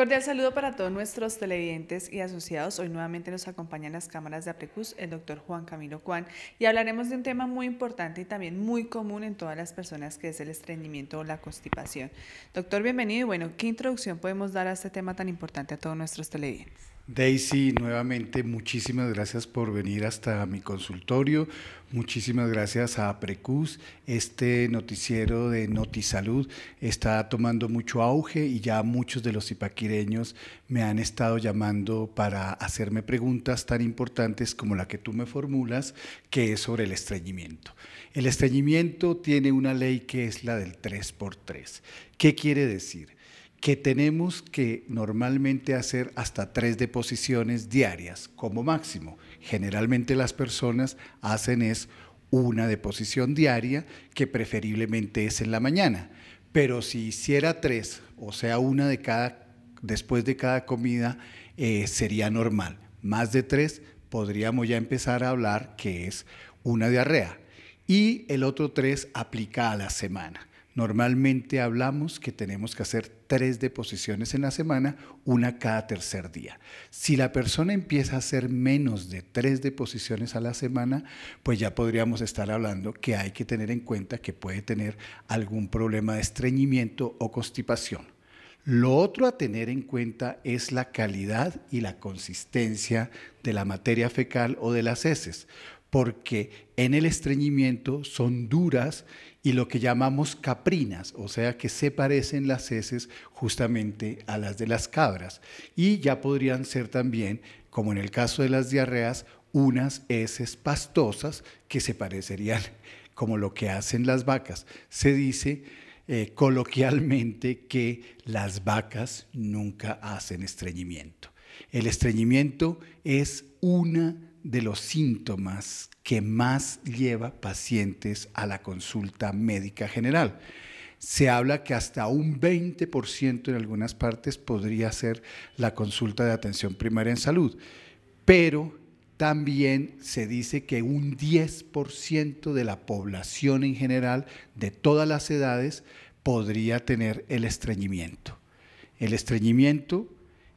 Cordial saludo para todos nuestros televidentes y asociados. Hoy nuevamente nos acompañan las cámaras de APRECUS el doctor Juan Camilo Juan y hablaremos de un tema muy importante y también muy común en todas las personas que es el estreñimiento o la constipación. Doctor, bienvenido y bueno, ¿qué introducción podemos dar a este tema tan importante a todos nuestros televidentes? Daisy, nuevamente muchísimas gracias por venir hasta mi consultorio. Muchísimas gracias a Precus. Este noticiero de Notisalud está tomando mucho auge y ya muchos de los ipaquireños me han estado llamando para hacerme preguntas tan importantes como la que tú me formulas, que es sobre el estreñimiento. El estreñimiento tiene una ley que es la del 3x3. ¿Qué quiere decir? que tenemos que normalmente hacer hasta tres deposiciones diarias como máximo. Generalmente las personas hacen es una deposición diaria que preferiblemente es en la mañana, pero si hiciera tres, o sea, una de cada, después de cada comida, eh, sería normal. Más de tres podríamos ya empezar a hablar que es una diarrea y el otro tres aplica a la semana. Normalmente hablamos que tenemos que hacer tres deposiciones en la semana, una cada tercer día. Si la persona empieza a hacer menos de tres deposiciones a la semana, pues ya podríamos estar hablando que hay que tener en cuenta que puede tener algún problema de estreñimiento o constipación. Lo otro a tener en cuenta es la calidad y la consistencia de la materia fecal o de las heces porque en el estreñimiento son duras y lo que llamamos caprinas, o sea que se parecen las heces justamente a las de las cabras. Y ya podrían ser también, como en el caso de las diarreas, unas heces pastosas que se parecerían como lo que hacen las vacas. Se dice eh, coloquialmente que las vacas nunca hacen estreñimiento. El estreñimiento es una de los síntomas que más lleva pacientes a la consulta médica general. Se habla que hasta un 20% en algunas partes podría ser la consulta de atención primaria en salud, pero también se dice que un 10% de la población en general, de todas las edades, podría tener el estreñimiento. El estreñimiento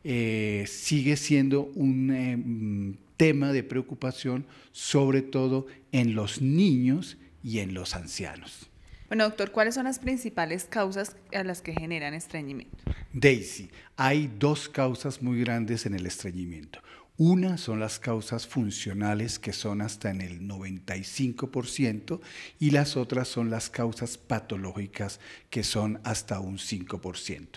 eh, sigue siendo un em, tema de preocupación, sobre todo en los niños y en los ancianos. Bueno, doctor, ¿cuáles son las principales causas a las que generan estreñimiento? Daisy, hay dos causas muy grandes en el estreñimiento. Una son las causas funcionales que son hasta en el 95% y las otras son las causas patológicas que son hasta un 5%.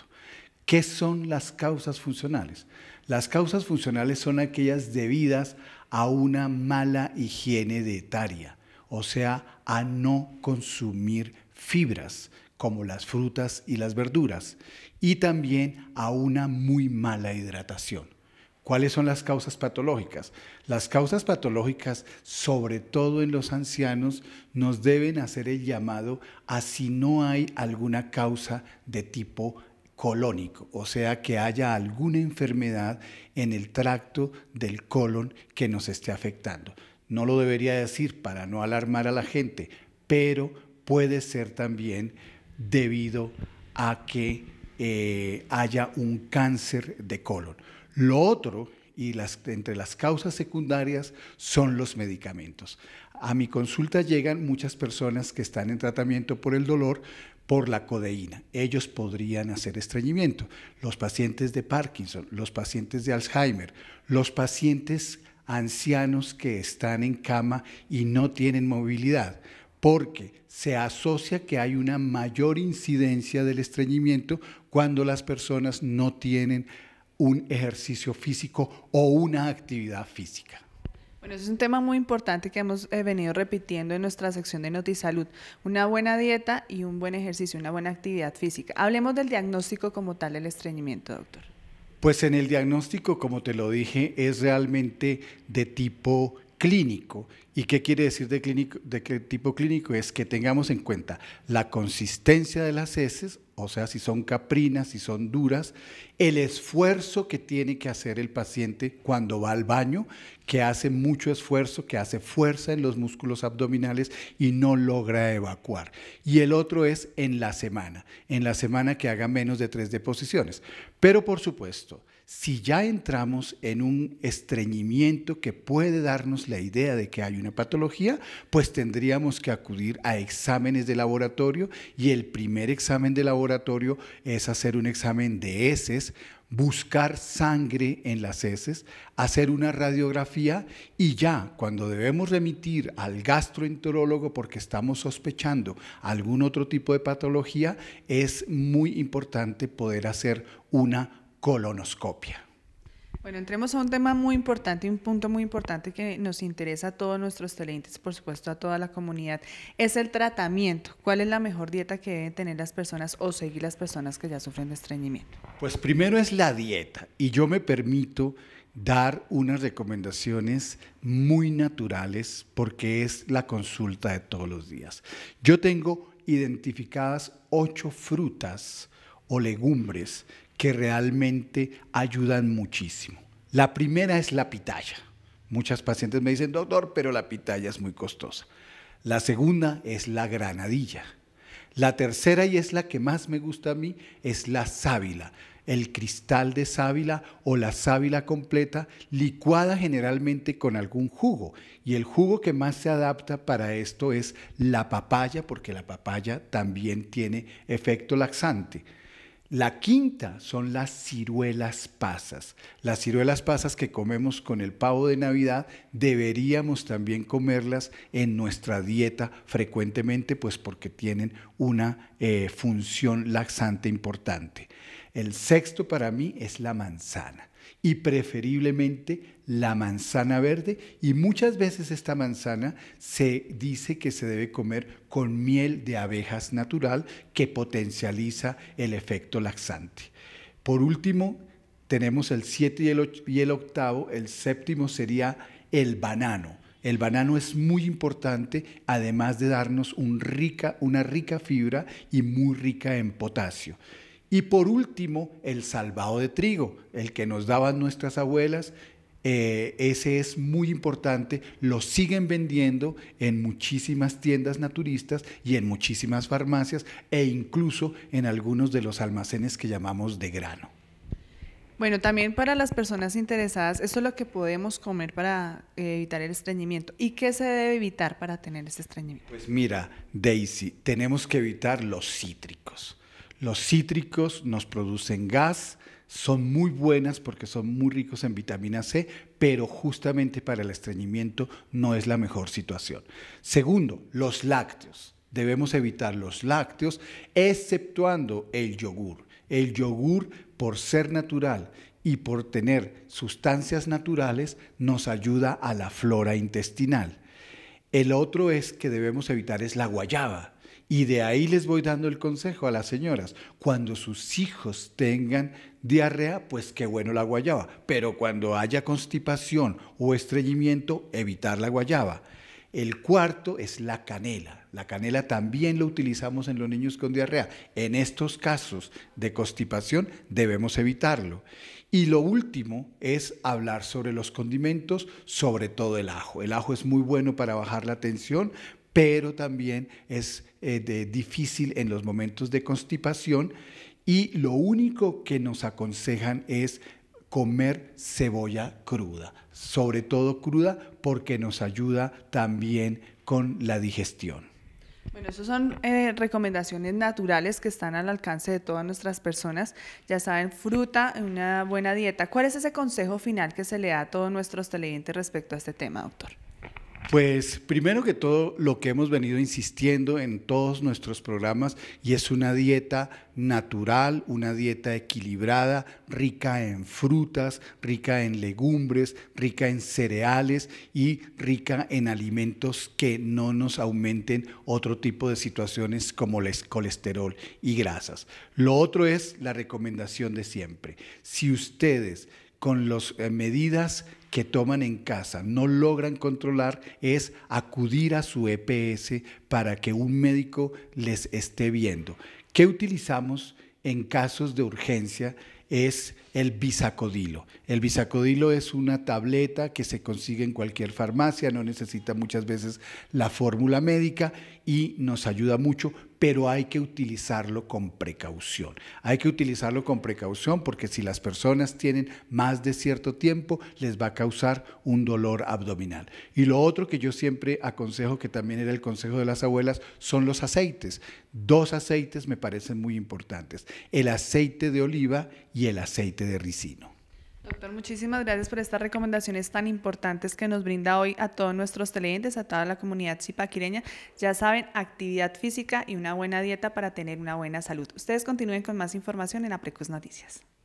¿Qué son las causas funcionales? Las causas funcionales son aquellas debidas a una mala higiene dietaria, o sea, a no consumir fibras como las frutas y las verduras, y también a una muy mala hidratación. ¿Cuáles son las causas patológicas? Las causas patológicas, sobre todo en los ancianos, nos deben hacer el llamado a si no hay alguna causa de tipo colónico, o sea que haya alguna enfermedad en el tracto del colon que nos esté afectando. No lo debería decir para no alarmar a la gente, pero puede ser también debido a que eh, haya un cáncer de colon. Lo otro, y entre las causas secundarias, son los medicamentos. A mi consulta llegan muchas personas que están en tratamiento por el dolor, por la codeína. Ellos podrían hacer estreñimiento. Los pacientes de Parkinson, los pacientes de Alzheimer, los pacientes ancianos que están en cama y no tienen movilidad, porque se asocia que hay una mayor incidencia del estreñimiento cuando las personas no tienen un ejercicio físico o una actividad física. Bueno, es un tema muy importante que hemos eh, venido repitiendo en nuestra sección de NotiSalud. Una buena dieta y un buen ejercicio, una buena actividad física. Hablemos del diagnóstico como tal del estreñimiento, doctor. Pues en el diagnóstico, como te lo dije, es realmente de tipo clínico. ¿Y qué quiere decir de, clínico, de tipo clínico? Es que tengamos en cuenta la consistencia de las heces o sea, si son caprinas, si son duras, el esfuerzo que tiene que hacer el paciente cuando va al baño, que hace mucho esfuerzo, que hace fuerza en los músculos abdominales y no logra evacuar. Y el otro es en la semana, en la semana que haga menos de tres deposiciones. Pero por supuesto, si ya entramos en un estreñimiento que puede darnos la idea de que hay una patología, pues tendríamos que acudir a exámenes de laboratorio y el primer examen de laboratorio laboratorio es hacer un examen de heces, buscar sangre en las heces, hacer una radiografía y ya cuando debemos remitir al gastroenterólogo porque estamos sospechando algún otro tipo de patología, es muy importante poder hacer una colonoscopia. Bueno, entremos a un tema muy importante, un punto muy importante que nos interesa a todos nuestros televidentes, por supuesto a toda la comunidad, es el tratamiento. ¿Cuál es la mejor dieta que deben tener las personas o seguir las personas que ya sufren de estreñimiento? Pues primero es la dieta y yo me permito dar unas recomendaciones muy naturales porque es la consulta de todos los días. Yo tengo identificadas ocho frutas o legumbres que realmente ayudan muchísimo. La primera es la pitaya. Muchas pacientes me dicen, doctor, pero la pitaya es muy costosa. La segunda es la granadilla. La tercera, y es la que más me gusta a mí, es la sábila. El cristal de sábila o la sábila completa, licuada generalmente con algún jugo. Y el jugo que más se adapta para esto es la papaya, porque la papaya también tiene efecto laxante. La quinta son las ciruelas pasas. Las ciruelas pasas que comemos con el pavo de Navidad deberíamos también comerlas en nuestra dieta frecuentemente, pues porque tienen una eh, función laxante importante. El sexto para mí es la manzana y preferiblemente la manzana verde y muchas veces esta manzana se dice que se debe comer con miel de abejas natural que potencializa el efecto laxante. Por último, tenemos el 7 y el, y el octavo, el séptimo sería el banano. El banano es muy importante, además de darnos una rica fibra y muy rica en potasio. Y por último, el salvado de trigo, el que nos daban nuestras abuelas. Eh, ese es muy importante, lo siguen vendiendo en muchísimas tiendas naturistas y en muchísimas farmacias e incluso en algunos de los almacenes que llamamos de grano. Bueno, también para las personas interesadas, eso es lo que podemos comer para eh, evitar el estreñimiento. ¿Y qué se debe evitar para tener ese estreñimiento? Pues mira, Daisy, tenemos que evitar los cítricos. Los cítricos nos producen gas, son muy buenas porque son muy ricos en vitamina C, pero justamente para el estreñimiento no es la mejor situación. Segundo, los lácteos. Debemos evitar los lácteos, exceptuando el yogur. El yogur, por ser natural y por tener sustancias naturales, nos ayuda a la flora intestinal. El otro es que debemos evitar es la guayaba y de ahí les voy dando el consejo a las señoras. Cuando sus hijos tengan diarrea, pues qué bueno la guayaba. Pero cuando haya constipación o estreñimiento, evitar la guayaba. El cuarto es la canela. La canela también lo utilizamos en los niños con diarrea. En estos casos de constipación debemos evitarlo. Y lo último es hablar sobre los condimentos, sobre todo el ajo. El ajo es muy bueno para bajar la tensión, pero también es eh, difícil en los momentos de constipación y lo único que nos aconsejan es comer cebolla cruda, sobre todo cruda porque nos ayuda también con la digestión. Bueno, esas son eh, recomendaciones naturales que están al alcance de todas nuestras personas. Ya saben, fruta, una buena dieta. ¿Cuál es ese consejo final que se le da a todos nuestros televidentes respecto a este tema, doctor? Pues primero que todo, lo que hemos venido insistiendo en todos nuestros programas y es una dieta natural, una dieta equilibrada, rica en frutas, rica en legumbres, rica en cereales y rica en alimentos que no nos aumenten otro tipo de situaciones como el colesterol y grasas. Lo otro es la recomendación de siempre. Si ustedes con las eh, medidas que toman en casa no logran controlar es acudir a su EPS para que un médico les esté viendo. ¿Qué utilizamos en casos de urgencia? Es el bisacodilo. El bisacodilo es una tableta que se consigue en cualquier farmacia, no necesita muchas veces la fórmula médica y nos ayuda mucho, pero hay que utilizarlo con precaución. Hay que utilizarlo con precaución porque si las personas tienen más de cierto tiempo, les va a causar un dolor abdominal. Y lo otro que yo siempre aconsejo, que también era el consejo de las abuelas, son los aceites. Dos aceites me parecen muy importantes, el aceite de oliva y el aceite de Ricino. Doctor, muchísimas gracias por estas recomendaciones tan importantes que nos brinda hoy a todos nuestros televidentes, a toda la comunidad zipaquireña. Ya saben, actividad física y una buena dieta para tener una buena salud. Ustedes continúen con más información en Aprecus Noticias.